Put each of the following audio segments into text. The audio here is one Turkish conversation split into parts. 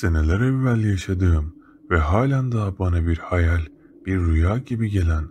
Seneler evvel yaşadığım ve halen daha bana bir hayal, bir rüya gibi gelen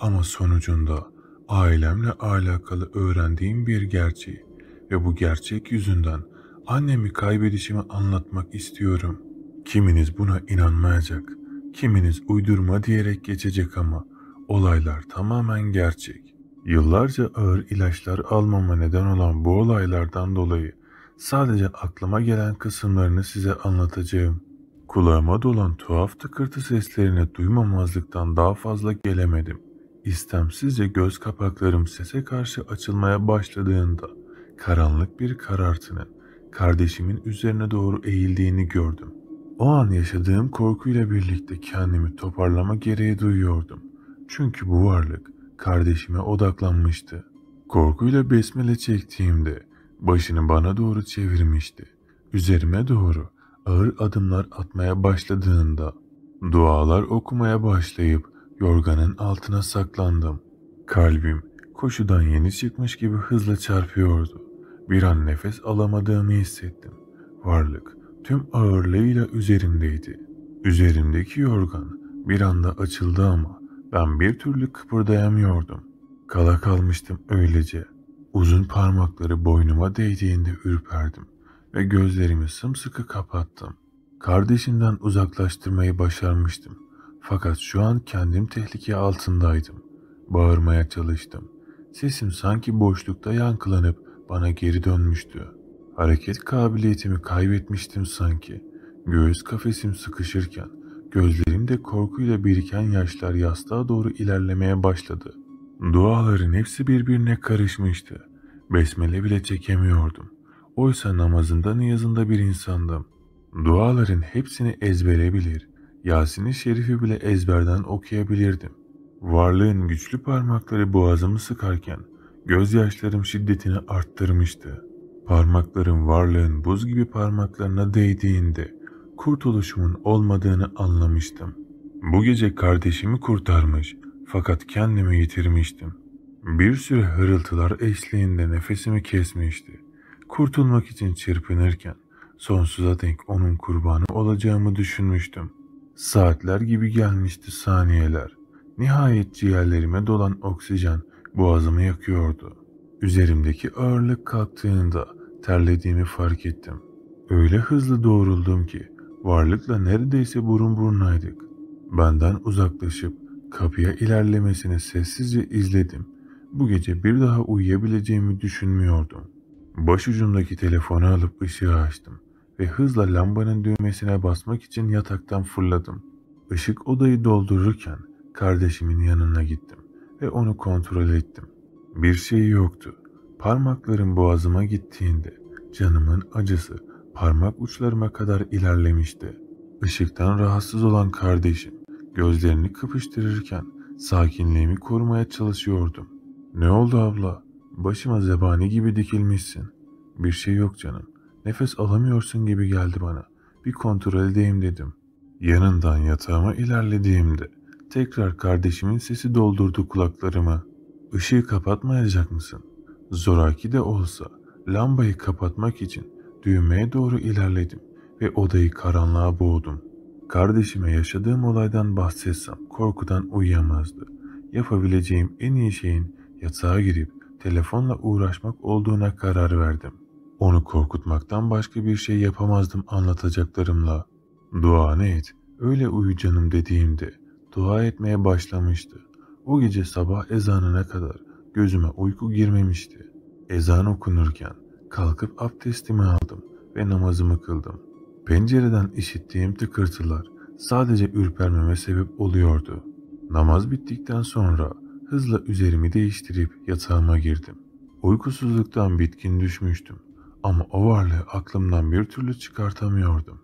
ama sonucunda ailemle alakalı öğrendiğim bir gerçeği ve bu gerçek yüzünden annemi kaybedişimi anlatmak istiyorum. Kiminiz buna inanmayacak, kiminiz uydurma diyerek geçecek ama olaylar tamamen gerçek. Yıllarca ağır ilaçlar almama neden olan bu olaylardan dolayı Sadece aklıma gelen kısımlarını size anlatacağım. Kulağıma dolan tuhaf tıkırtı seslerini duymamazlıktan daha fazla gelemedim. İstemsizce göz kapaklarım sese karşı açılmaya başladığında karanlık bir karartının kardeşimin üzerine doğru eğildiğini gördüm. O an yaşadığım korkuyla birlikte kendimi toparlama gereği duyuyordum. Çünkü bu varlık kardeşime odaklanmıştı. Korkuyla besmele çektiğimde Başını bana doğru çevirmişti. Üzerime doğru ağır adımlar atmaya başladığında dualar okumaya başlayıp yorganın altına saklandım. Kalbim koşudan yeni çıkmış gibi hızla çarpıyordu. Bir an nefes alamadığımı hissettim. Varlık tüm ağırlığıyla üzerimdeydi. Üzerimdeki yorgan bir anda açıldı ama ben bir türlü kıpırdayamıyordum. Kala kalmıştım öylece. Uzun parmakları boynuma değdiğinde ürperdim ve gözlerimi sımsıkı kapattım. Kardeşimden uzaklaştırmayı başarmıştım. Fakat şu an kendim tehlike altındaydım. Bağırmaya çalıştım. Sesim sanki boşlukta yankılanıp bana geri dönmüştü. Hareket kabiliyetimi kaybetmiştim sanki. Göğüs kafesim sıkışırken gözlerimde korkuyla biriken yaşlar yastığa doğru ilerlemeye başladı. Duaların hepsi birbirine karışmıştı. Besmele bile çekemiyordum. Oysa namazında niyazında bir insandım. Duaların hepsini ezbere bilir. Yasin-i Şerif'i bile ezberden okuyabilirdim. Varlığın güçlü parmakları boğazımı sıkarken gözyaşlarım şiddetini arttırmıştı. Parmaklarım varlığın buz gibi parmaklarına değdiğinde kurtuluşumun olmadığını anlamıştım. Bu gece kardeşimi kurtarmış, fakat kendimi yitirmiştim. Bir sürü hırıltılar eşliğinde nefesimi kesmişti. Kurtulmak için çırpınırken sonsuza denk onun kurbanı olacağımı düşünmüştüm. Saatler gibi gelmişti saniyeler. Nihayet ciğerlerime dolan oksijen boğazımı yakıyordu. Üzerimdeki ağırlık kalktığında terlediğimi fark ettim. Öyle hızlı doğruldum ki varlıkla neredeyse burun burunaydık. Benden uzaklaşıp Kapıya ilerlemesini sessizce izledim. Bu gece bir daha uyuyabileceğimi düşünmüyordum. Başucumdaki telefonu alıp ışığı açtım ve hızla lambanın düğmesine basmak için yataktan fırladım. Işık odayı doldururken kardeşimin yanına gittim ve onu kontrol ettim. Bir şey yoktu. Parmaklarım boğazıma gittiğinde canımın acısı parmak uçlarıma kadar ilerlemişti. Işıktan rahatsız olan kardeşim Gözlerini kıpıştırırken sakinliğimi korumaya çalışıyordum. Ne oldu abla? Başıma zebani gibi dikilmişsin. Bir şey yok canım. Nefes alamıyorsun gibi geldi bana. Bir kontrol edeyim dedim. Yanından yatağıma ilerlediğimde tekrar kardeşimin sesi doldurdu kulaklarımı. Işığı kapatmayacak mısın? Zoraki de olsa lambayı kapatmak için düğmeye doğru ilerledim ve odayı karanlığa boğdum. Kardeşime yaşadığım olaydan bahsetsem korkudan uyuyamazdı. Yapabileceğim en iyi şeyin yatağa girip telefonla uğraşmak olduğuna karar verdim. Onu korkutmaktan başka bir şey yapamazdım anlatacaklarımla. Duanı et, öyle uyu canım dediğimde dua etmeye başlamıştı. O gece sabah ezanına kadar gözüme uyku girmemişti. Ezan okunurken kalkıp abdestimi aldım ve namazımı kıldım. Pencereden işittiğim tıkırtılar sadece ürpermeme sebep oluyordu. Namaz bittikten sonra hızla üzerimi değiştirip yatağıma girdim. Uykusuzluktan bitkin düşmüştüm ama o varlığı aklımdan bir türlü çıkartamıyordum.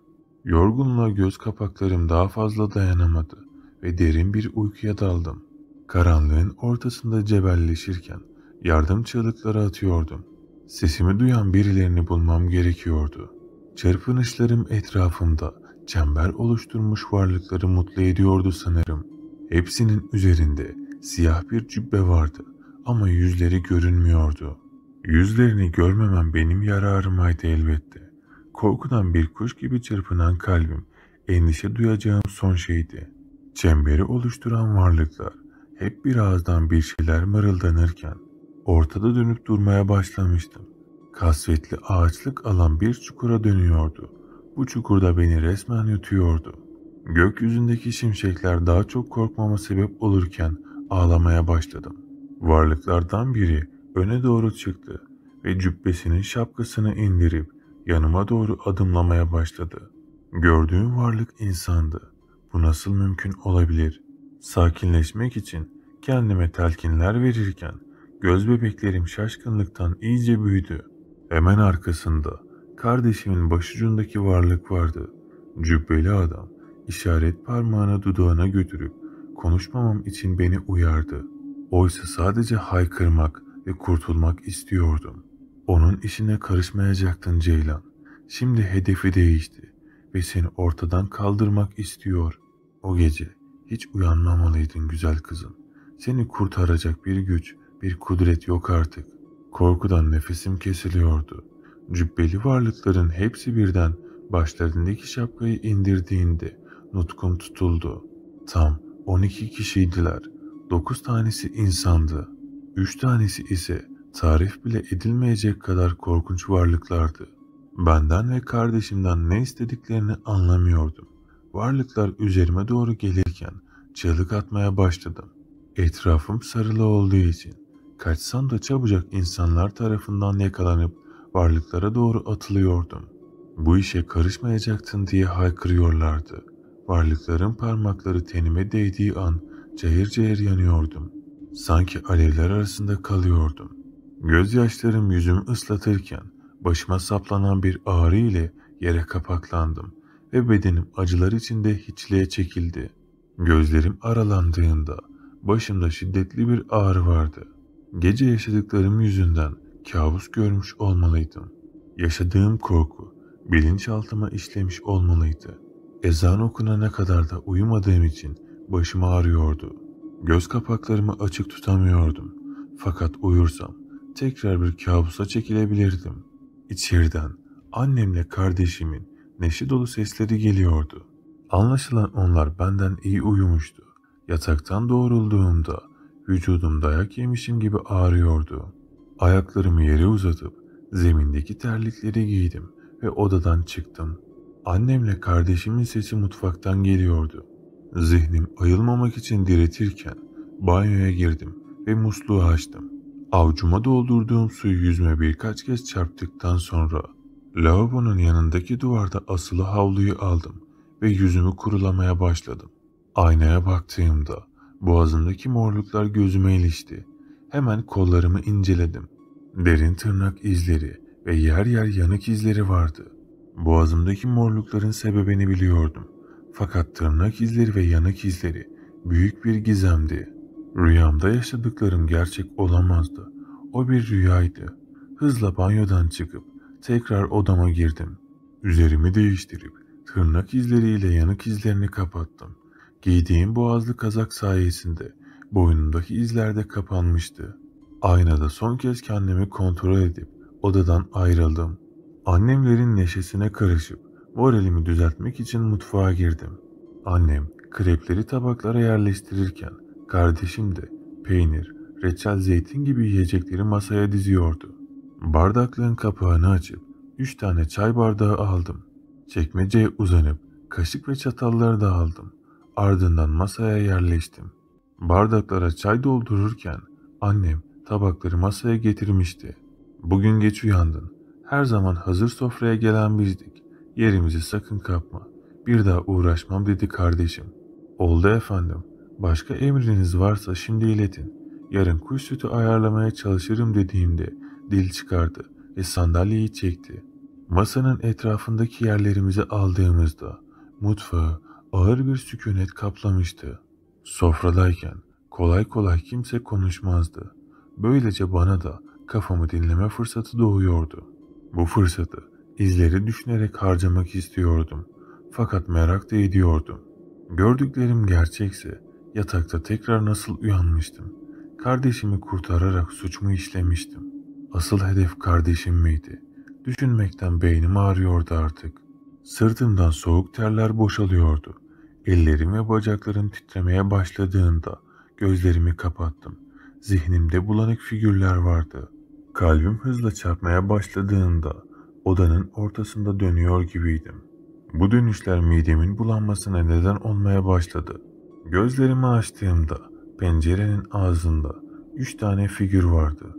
Yorgunluğa göz kapaklarım daha fazla dayanamadı ve derin bir uykuya daldım. Karanlığın ortasında cebelleşirken yardım çığlıkları atıyordum. Sesimi duyan birilerini bulmam gerekiyordu. Çırpınışlarım etrafımda çember oluşturmuş varlıkları mutlu ediyordu sanırım. Hepsinin üzerinde siyah bir cübbe vardı ama yüzleri görünmüyordu. Yüzlerini görmemem benim yararımaydı elbette. Korkudan bir kuş gibi çırpınan kalbim endişe duyacağım son şeydi. Çemberi oluşturan varlıklar hep bir ağızdan bir şeyler mırıldanırken ortada dönüp durmaya başlamıştım. Kasvetli ağaçlık alan bir çukura dönüyordu. Bu çukurda beni resmen yutuyordu. Gökyüzündeki şimşekler daha çok korkmama sebep olurken ağlamaya başladım. Varlıklardan biri öne doğru çıktı ve cübbesinin şapkasını indirip yanıma doğru adımlamaya başladı. Gördüğüm varlık insandı. Bu nasıl mümkün olabilir? Sakinleşmek için kendime telkinler verirken göz bebeklerim şaşkınlıktan iyice büyüdü. Hemen arkasında Kardeşimin başucundaki varlık vardı. Cübbeli adam işaret parmağını dudağına götürüp konuşmamam için beni uyardı. Oysa sadece haykırmak ve kurtulmak istiyordum. Onun işine karışmayacaktın Ceylan. Şimdi hedefi değişti ve seni ortadan kaldırmak istiyor. O gece hiç uyanmamalıydın güzel kızım. Seni kurtaracak bir güç, bir kudret yok artık. Korkudan nefesim kesiliyordu. Cübbeli varlıkların hepsi birden başlarındaki şapkayı indirdiğinde nutkum tutuldu. Tam 12 kişiydiler. 9 tanesi insandı. 3 tanesi ise tarif bile edilmeyecek kadar korkunç varlıklardı. Benden ve kardeşimden ne istediklerini anlamıyordum. Varlıklar üzerime doğru gelirken çığlık atmaya başladım. Etrafım sarılı olduğu için kaçsam da çabucak insanlar tarafından yakalanıp varlıklara doğru atılıyordum. Bu işe karışmayacaktın diye haykırıyorlardı. Varlıkların parmakları tenime değdiği an cehir cehir yanıyordum. Sanki alevler arasında kalıyordum. Gözyaşlarım yüzümü ıslatırken başıma saplanan bir ağrı ile yere kapaklandım ve bedenim acılar içinde hiçliğe çekildi. Gözlerim aralandığında başımda şiddetli bir ağrı vardı. Gece yaşadıklarım yüzünden Kabus görmüş olmalıydım. Yaşadığım korku bilinçaltıma işlemiş olmalıydı. Ezan okunana kadar da uyumadığım için başım ağrıyordu. Göz kapaklarımı açık tutamıyordum. Fakat uyursam tekrar bir kabusa çekilebilirdim. İçeriden annemle kardeşimin neşe dolu sesleri geliyordu. Anlaşılan onlar benden iyi uyumuştu. Yataktan doğrulduğumda vücudum dayak yemişim gibi ağrıyordu. Ayaklarımı yere uzatıp zemindeki terlikleri giydim ve odadan çıktım. Annemle kardeşimin sesi mutfaktan geliyordu. Zihnim ayılmamak için diretirken banyoya girdim ve musluğu açtım. Avcuma doldurduğum suyu yüzme birkaç kez çarptıktan sonra lavabonun yanındaki duvarda asılı havluyu aldım ve yüzümü kurulamaya başladım. Aynaya baktığımda boğazımdaki morluklar gözüme ilişti Hemen kollarımı inceledim. Derin tırnak izleri ve yer yer yanık izleri vardı. Boğazımdaki morlukların sebebini biliyordum. Fakat tırnak izleri ve yanık izleri büyük bir gizemdi. Rüyamda yaşadıklarım gerçek olamazdı. O bir rüyaydı. Hızla banyodan çıkıp tekrar odama girdim. Üzerimi değiştirip tırnak izleriyle yanık izlerini kapattım. Giydiğim boğazlı kazak sayesinde Boynundaki izlerde kapanmıştı. Aynada son kez kendimi kontrol edip odadan ayrıldım. Annemlerin neşesine karışıp moralimi düzeltmek için mutfağa girdim. Annem krepleri tabaklara yerleştirirken kardeşim de peynir, reçel zeytin gibi yiyecekleri masaya diziyordu. Bardaklığın kapağını açıp üç tane çay bardağı aldım. Çekmeceye uzanıp kaşık ve çatalları da aldım. Ardından masaya yerleştim. Bardaklara çay doldururken annem tabakları masaya getirmişti. Bugün geç uyandın. Her zaman hazır sofraya gelen bizdik. Yerimizi sakın kapma. Bir daha uğraşmam dedi kardeşim. Oldu efendim. Başka emriniz varsa şimdi iletin. Yarın kuş sütü ayarlamaya çalışırım dediğimde dil çıkardı ve sandalyeyi çekti. Masanın etrafındaki yerlerimizi aldığımızda mutfağı ağır bir sükunet kaplamıştı. Sofradayken kolay kolay kimse konuşmazdı. Böylece bana da kafamı dinleme fırsatı doğuyordu. Bu fırsatı izleri düşünerek harcamak istiyordum. Fakat merak da ediyordum. Gördüklerim gerçekse yatakta tekrar nasıl uyanmıştım? Kardeşimi kurtararak suçumu işlemiştim? Asıl hedef kardeşim miydi? Düşünmekten beynim ağrıyordu artık. Sırtımdan soğuk terler boşalıyordu. Ellerim ve bacaklarım titremeye başladığında gözlerimi kapattım. Zihnimde bulanık figürler vardı. Kalbim hızla çarpmaya başladığında odanın ortasında dönüyor gibiydim. Bu dönüşler midemin bulanmasına neden olmaya başladı. Gözlerimi açtığımda pencerenin ağzında üç tane figür vardı.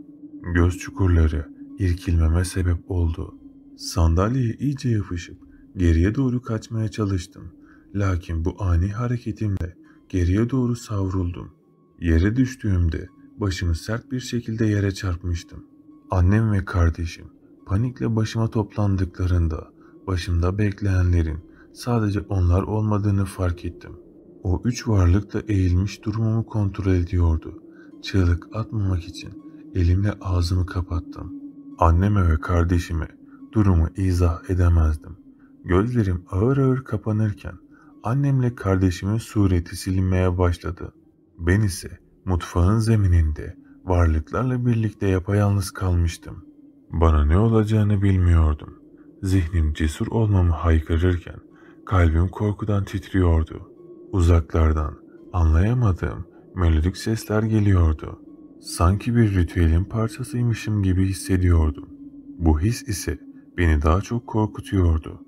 Göz çukurları irkilmeme sebep oldu. Sandalyeye iyice yapışıp geriye doğru kaçmaya çalıştım. Lakin bu ani hareketimle geriye doğru savruldum. Yere düştüğümde başımı sert bir şekilde yere çarpmıştım. Annem ve kardeşim panikle başıma toplandıklarında başımda bekleyenlerin sadece onlar olmadığını fark ettim. O üç varlık da eğilmiş durumumu kontrol ediyordu. Çığlık atmamak için elimle ağzımı kapattım. Anneme ve kardeşime durumu izah edemezdim. Gözlerim ağır ağır kapanırken Annemle kardeşimin sureti silinmeye başladı. Ben ise mutfağın zemininde varlıklarla birlikte yapayalnız kalmıştım. Bana ne olacağını bilmiyordum. Zihnim cesur olmamı haykırırken kalbim korkudan titriyordu. Uzaklardan anlayamadığım melodik sesler geliyordu. Sanki bir ritüelin parçasıymışım gibi hissediyordum. Bu his ise beni daha çok korkutuyordu.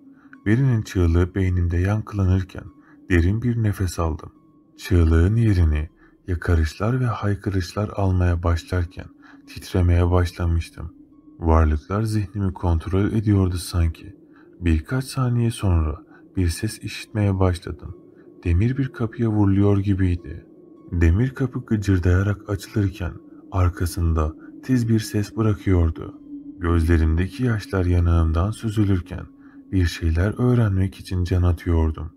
Beri'nin çığlığı beynimde yankılanırken derin bir nefes aldım. Çığlığın yerini yakarışlar ve haykırışlar almaya başlarken titremeye başlamıştım. Varlıklar zihnimi kontrol ediyordu sanki. Birkaç saniye sonra bir ses işitmeye başladım. Demir bir kapıya vuruluyor gibiydi. Demir kapı gıcırdayarak açılırken arkasında tiz bir ses bırakıyordu. Gözlerimdeki yaşlar yanağımdan süzülürken bir şeyler öğrenmek için can atıyordum.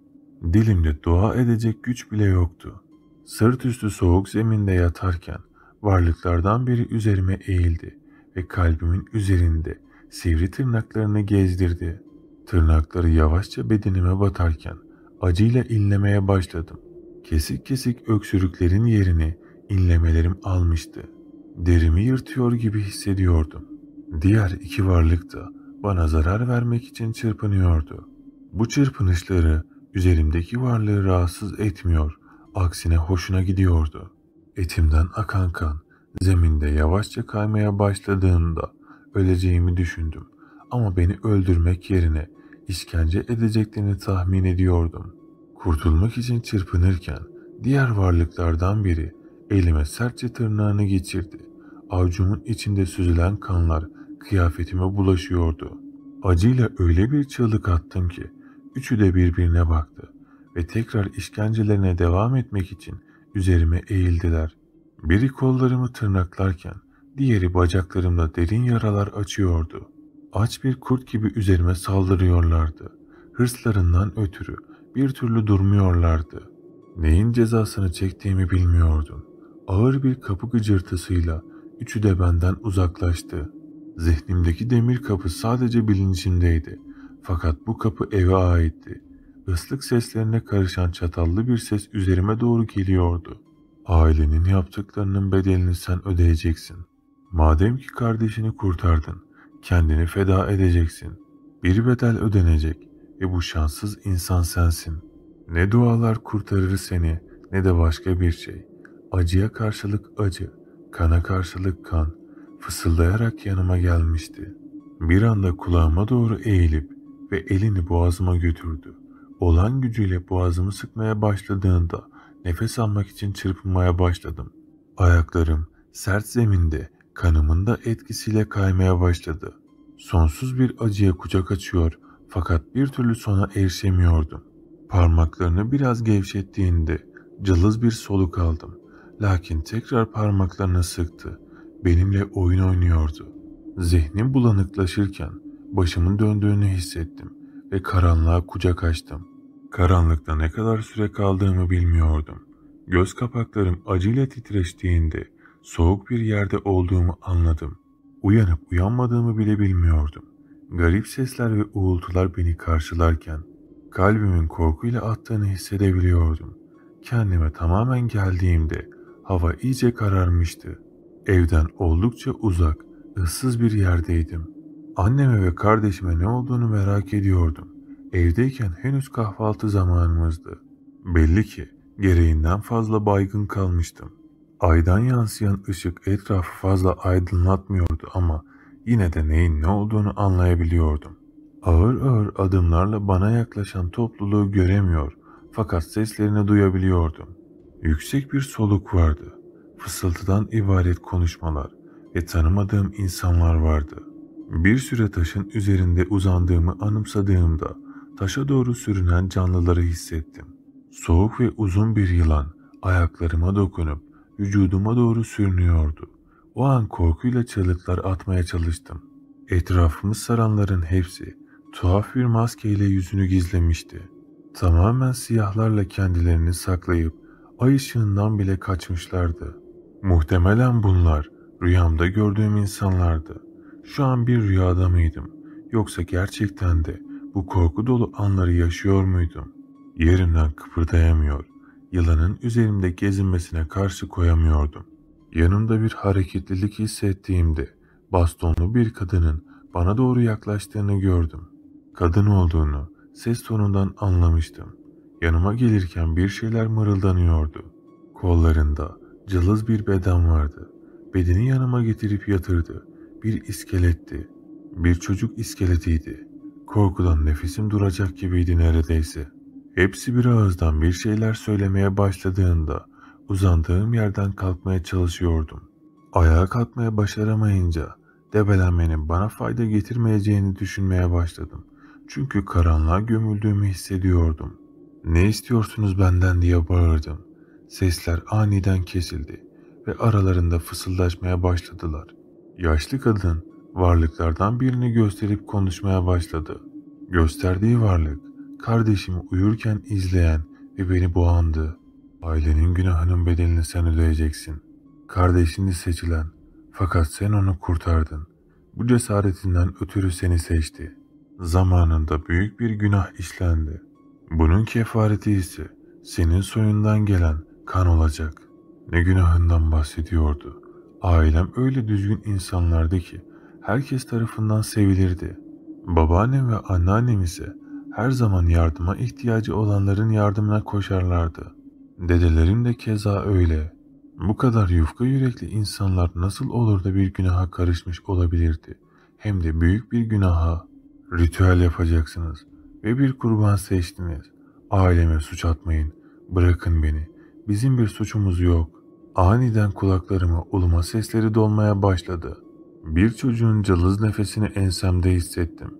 Dilimde dua edecek güç bile yoktu. Sırt üstü soğuk zeminde yatarken varlıklardan biri üzerime eğildi ve kalbimin üzerinde sivri tırnaklarını gezdirdi. Tırnakları yavaşça bedenime batarken acıyla inlemeye başladım. Kesik kesik öksürüklerin yerini inlemelerim almıştı. Derimi yırtıyor gibi hissediyordum. Diğer iki varlık da bana zarar vermek için çırpınıyordu. Bu çırpınışları üzerimdeki varlığı rahatsız etmiyor, aksine hoşuna gidiyordu. Etimden akan kan zeminde yavaşça kaymaya başladığında öleceğimi düşündüm ama beni öldürmek yerine işkence edeceklerini tahmin ediyordum. Kurtulmak için çırpınırken diğer varlıklardan biri elime sertçe tırnağını geçirdi. Avcumun içinde süzülen kanlar kıyafetime bulaşıyordu. Acıyla öyle bir çığlık attım ki üçü de birbirine baktı ve tekrar işkencelerine devam etmek için üzerime eğildiler. Biri kollarımı tırnaklarken diğeri bacaklarımda derin yaralar açıyordu. Aç bir kurt gibi üzerime saldırıyorlardı. Hırslarından ötürü bir türlü durmuyorlardı. Neyin cezasını çektiğimi bilmiyordum. Ağır bir kapı gıcırtısıyla üçü de benden uzaklaştı. Zihnimdeki demir kapı sadece bilincimdeydi. Fakat bu kapı eve aitti. Islık seslerine karışan çatallı bir ses üzerime doğru geliyordu. Ailenin yaptıklarının bedelini sen ödeyeceksin. Madem ki kardeşini kurtardın, kendini feda edeceksin. Bir bedel ödenecek ve bu şanssız insan sensin. Ne dualar kurtarır seni ne de başka bir şey. Acıya karşılık acı, kana karşılık kan.'' fısıldayarak yanıma gelmişti. Bir anda kulağıma doğru eğilip ve elini boğazıma götürdü. Olan gücüyle boğazımı sıkmaya başladığında nefes almak için çırpınmaya başladım. Ayaklarım sert zeminde kanımın da etkisiyle kaymaya başladı. Sonsuz bir acıya kucak açıyor fakat bir türlü sona erişemiyordum. Parmaklarını biraz gevşettiğinde cılız bir soluk aldım. Lakin tekrar parmaklarını sıktı benimle oyun oynuyordu. Zihnim bulanıklaşırken başımın döndüğünü hissettim ve karanlığa kucak açtım. Karanlıkta ne kadar süre kaldığımı bilmiyordum. Göz kapaklarım acıyla titreştiğinde soğuk bir yerde olduğumu anladım. Uyanıp uyanmadığımı bile bilmiyordum. Garip sesler ve uğultular beni karşılarken kalbimin korkuyla attığını hissedebiliyordum. Kendime tamamen geldiğimde hava iyice kararmıştı. Evden oldukça uzak, ıssız bir yerdeydim. Anneme ve kardeşime ne olduğunu merak ediyordum. Evdeyken henüz kahvaltı zamanımızdı. Belli ki gereğinden fazla baygın kalmıştım. Aydan yansıyan ışık etrafı fazla aydınlatmıyordu ama yine de neyin ne olduğunu anlayabiliyordum. Ağır ağır adımlarla bana yaklaşan topluluğu göremiyor fakat seslerini duyabiliyordum. Yüksek bir soluk vardı fısıltıdan ibaret konuşmalar ve tanımadığım insanlar vardı. Bir süre taşın üzerinde uzandığımı anımsadığımda taşa doğru sürünen canlıları hissettim. Soğuk ve uzun bir yılan ayaklarıma dokunup vücuduma doğru sürünüyordu. O an korkuyla çığlıklar atmaya çalıştım. Etrafımı saranların hepsi tuhaf bir maskeyle yüzünü gizlemişti. Tamamen siyahlarla kendilerini saklayıp ay ışığından bile kaçmışlardı. Muhtemelen bunlar rüyamda gördüğüm insanlardı. Şu an bir rüyada mıydım? Yoksa gerçekten de bu korku dolu anları yaşıyor muydum? Yerimden kıpırdayamıyor, yılanın üzerimde gezinmesine karşı koyamıyordum. Yanımda bir hareketlilik hissettiğimde bastonlu bir kadının bana doğru yaklaştığını gördüm. Kadın olduğunu ses tonundan anlamıştım. Yanıma gelirken bir şeyler mırıldanıyordu. Kollarında Cılız bir beden vardı. Bedeni yanıma getirip yatırdı. Bir iskeletti. Bir çocuk iskeletiydi. Korkudan nefesim duracak gibiydi neredeyse. Hepsi bir ağızdan bir şeyler söylemeye başladığında uzandığım yerden kalkmaya çalışıyordum. Ayağa kalkmaya başaramayınca debelenmenin bana fayda getirmeyeceğini düşünmeye başladım. Çünkü karanlığa gömüldüğümü hissediyordum. Ne istiyorsunuz benden diye bağırdım. Sesler aniden kesildi ve aralarında fısıldaşmaya başladılar. Yaşlı kadın varlıklardan birini gösterip konuşmaya başladı. Gösterdiği varlık kardeşimi uyurken izleyen ve beni boğandı. Ailenin günahının bedelini sen ödeyeceksin. Kardeşini seçilen fakat sen onu kurtardın. Bu cesaretinden ötürü seni seçti. Zamanında büyük bir günah işlendi. Bunun kefareti ise senin soyundan gelen kan olacak. Ne günahından bahsediyordu. Ailem öyle düzgün insanlardı ki herkes tarafından sevilirdi. Babaannem ve anneannem ise her zaman yardıma ihtiyacı olanların yardımına koşarlardı. Dedelerim de keza öyle. Bu kadar yufka yürekli insanlar nasıl olur da bir günaha karışmış olabilirdi? Hem de büyük bir günaha. Ritüel yapacaksınız ve bir kurban seçtiniz. Aileme suç atmayın. Bırakın beni. Bizim bir suçumuz yok. Aniden kulaklarıma uluma sesleri dolmaya başladı. Bir çocuğun cılız nefesini ensemde hissettim.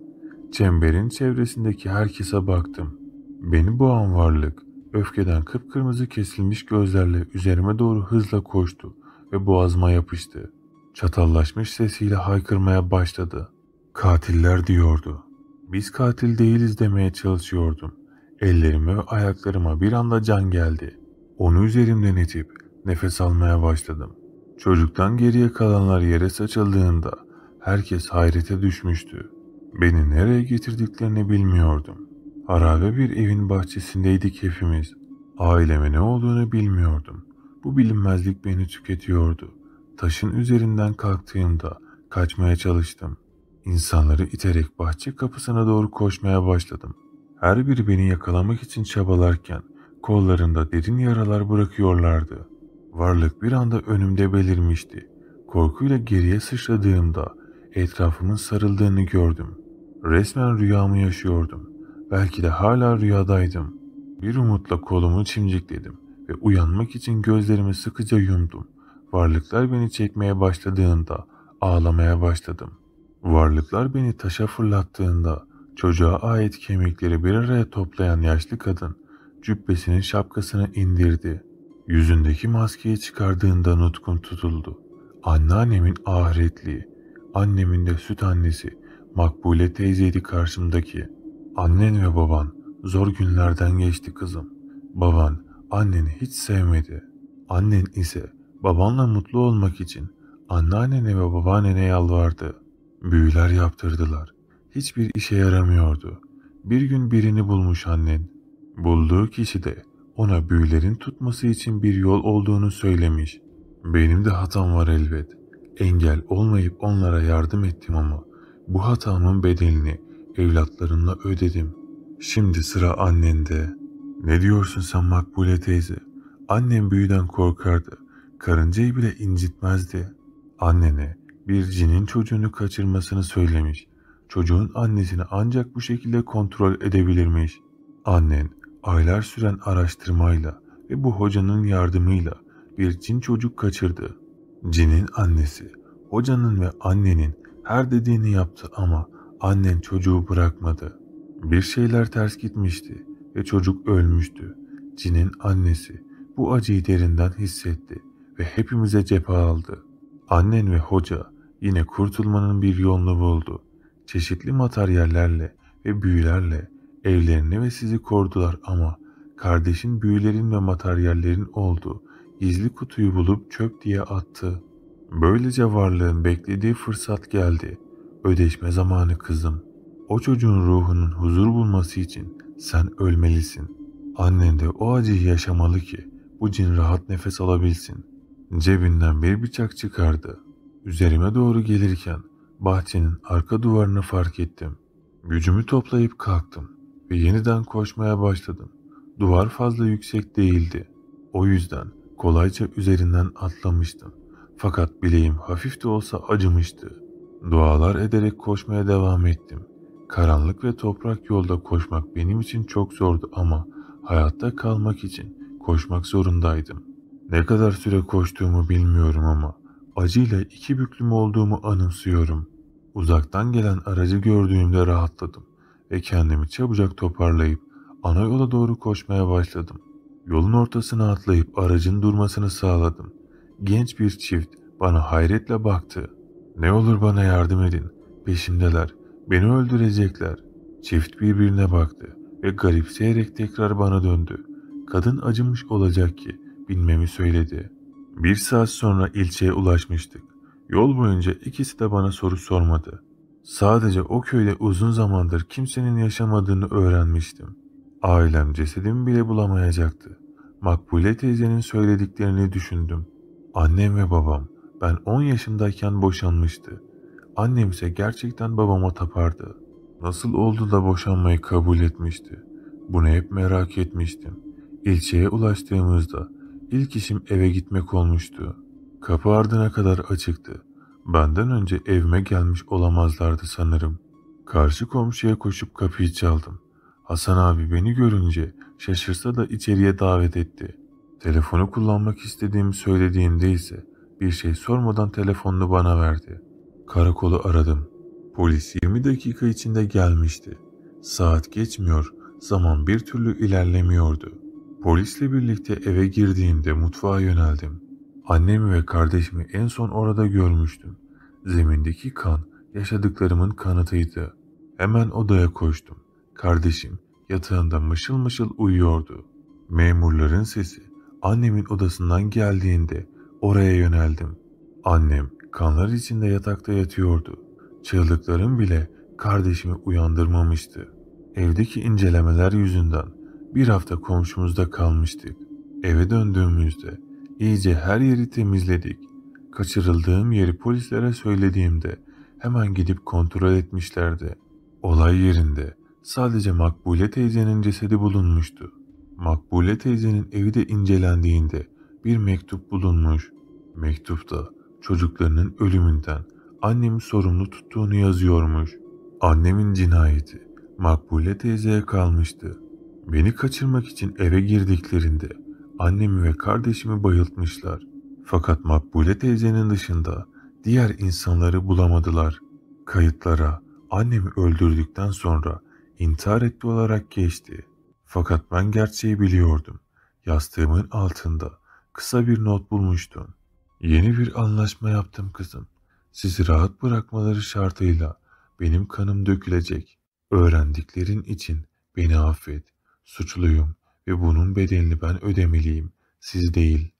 Çemberin çevresindeki herkese baktım. Beni boğan varlık öfkeden kıpkırmızı kesilmiş gözlerle üzerime doğru hızla koştu ve boğazıma yapıştı. Çatallaşmış sesiyle haykırmaya başladı. Katiller diyordu. Biz katil değiliz demeye çalışıyordum. Ellerime ve ayaklarıma bir anda can geldi. Onu üzerimden itip nefes almaya başladım. Çocuktan geriye kalanlar yere saçıldığında herkes hayrete düşmüştü. Beni nereye getirdiklerini bilmiyordum. Harabe bir evin bahçesindeydik hepimiz. Aileme ne olduğunu bilmiyordum. Bu bilinmezlik beni tüketiyordu. Taşın üzerinden kalktığımda kaçmaya çalıştım. İnsanları iterek bahçe kapısına doğru koşmaya başladım. Her biri beni yakalamak için çabalarken Kollarında derin yaralar bırakıyorlardı. Varlık bir anda önümde belirmişti. Korkuyla geriye sıçradığımda etrafımın sarıldığını gördüm. Resmen rüyamı yaşıyordum. Belki de hala rüyadaydım. Bir umutla kolumu çimcikledim ve uyanmak için gözlerimi sıkıca yumdum. Varlıklar beni çekmeye başladığında ağlamaya başladım. Varlıklar beni taşa fırlattığında çocuğa ait kemikleri bir araya toplayan yaşlı kadın cübbesini şapkasını indirdi. Yüzündeki maskeyi çıkardığında nutkun tutuldu. Anneannemin ahiretliği, annemin de süt annesi, Makbule teyzeydi karşımdaki. Annen ve baban zor günlerden geçti kızım. Baban anneni hiç sevmedi. Annen ise babanla mutlu olmak için anneannene ve babaannene yalvardı. Büyüler yaptırdılar. Hiçbir işe yaramıyordu. Bir gün birini bulmuş annen. Bulduğu kişi de ona büyülerin tutması için bir yol olduğunu söylemiş. Benim de hatam var elbet. Engel olmayıp onlara yardım ettim ama bu hatamın bedelini evlatlarımla ödedim. Şimdi sıra annende. Ne diyorsun sen Makbule teyze? Annem büyüden korkardı. Karıncayı bile incitmezdi. Annene bir cinin çocuğunu kaçırmasını söylemiş. Çocuğun annesini ancak bu şekilde kontrol edebilirmiş. Annen Aylar süren araştırmayla ve bu hocanın yardımıyla bir cin çocuk kaçırdı. Cinin annesi, hocanın ve annenin her dediğini yaptı ama annen çocuğu bırakmadı. Bir şeyler ters gitmişti ve çocuk ölmüştü. Cin'in annesi bu acıyı derinden hissetti ve hepimize cephe aldı. Annen ve hoca yine kurtulmanın bir yolunu buldu. Çeşitli materyallerle ve büyülerle evlerini ve sizi korudular ama kardeşin büyülerin ve materyallerin oldu. Gizli kutuyu bulup çöp diye attı. Böylece varlığın beklediği fırsat geldi. Ödeşme zamanı kızım. O çocuğun ruhunun huzur bulması için sen ölmelisin. Annen de o acıyı yaşamalı ki bu cin rahat nefes alabilsin. Cebinden bir bıçak çıkardı. Üzerime doğru gelirken bahçenin arka duvarını fark ettim. Gücümü toplayıp kalktım ve yeniden koşmaya başladım. Duvar fazla yüksek değildi. O yüzden kolayca üzerinden atlamıştım. Fakat bileğim hafif de olsa acımıştı. Dualar ederek koşmaya devam ettim. Karanlık ve toprak yolda koşmak benim için çok zordu ama hayatta kalmak için koşmak zorundaydım. Ne kadar süre koştuğumu bilmiyorum ama acıyla iki büklüm olduğumu anımsıyorum. Uzaktan gelen aracı gördüğümde rahatladım ve kendimi çabucak toparlayıp ana yola doğru koşmaya başladım. Yolun ortasına atlayıp aracın durmasını sağladım. Genç bir çift bana hayretle baktı. Ne olur bana yardım edin. Peşimdeler. Beni öldürecekler. Çift birbirine baktı ve garipseyerek tekrar bana döndü. Kadın acımış olacak ki binmemi söyledi. Bir saat sonra ilçeye ulaşmıştık. Yol boyunca ikisi de bana soru sormadı. Sadece o köyde uzun zamandır kimsenin yaşamadığını öğrenmiştim. Ailem cesedimi bile bulamayacaktı. Makbule teyzenin söylediklerini düşündüm. Annem ve babam ben 10 yaşımdayken boşanmıştı. Annem ise gerçekten babama tapardı. Nasıl oldu da boşanmayı kabul etmişti? Bunu hep merak etmiştim. İlçeye ulaştığımızda ilk işim eve gitmek olmuştu. Kapı ardına kadar açıktı. Benden önce evime gelmiş olamazlardı sanırım. Karşı komşuya koşup kapıyı çaldım. Hasan abi beni görünce şaşırsa da içeriye davet etti. Telefonu kullanmak istediğimi söylediğimde ise bir şey sormadan telefonunu bana verdi. Karakolu aradım. Polis 20 dakika içinde gelmişti. Saat geçmiyor, zaman bir türlü ilerlemiyordu. Polisle birlikte eve girdiğimde mutfağa yöneldim. Annemi ve kardeşimi en son orada görmüştüm. Zemindeki kan yaşadıklarımın kanıtıydı. Hemen odaya koştum. Kardeşim yatağında mışıl mışıl uyuyordu. Memurların sesi annemin odasından geldiğinde oraya yöneldim. Annem kanlar içinde yatakta yatıyordu. Çığlıklarım bile kardeşimi uyandırmamıştı. Evdeki incelemeler yüzünden bir hafta komşumuzda kalmıştık. Eve döndüğümüzde İyice her yeri temizledik. Kaçırıldığım yeri polislere söylediğimde hemen gidip kontrol etmişlerdi. Olay yerinde sadece Makbule teyzenin cesedi bulunmuştu. Makbule teyzenin evi de incelendiğinde bir mektup bulunmuş. Mektupta çocuklarının ölümünden annemi sorumlu tuttuğunu yazıyormuş. Annemin cinayeti Makbule teyzeye kalmıştı. Beni kaçırmak için eve girdiklerinde annemi ve kardeşimi bayıltmışlar. Fakat Makbule teyzenin dışında diğer insanları bulamadılar. Kayıtlara annemi öldürdükten sonra intihar etti olarak geçti. Fakat ben gerçeği biliyordum. Yastığımın altında kısa bir not bulmuştum. Yeni bir anlaşma yaptım kızım. Sizi rahat bırakmaları şartıyla benim kanım dökülecek. Öğrendiklerin için beni affet. Suçluyum ve bunun bedelini ben ödemeliyim, siz değil.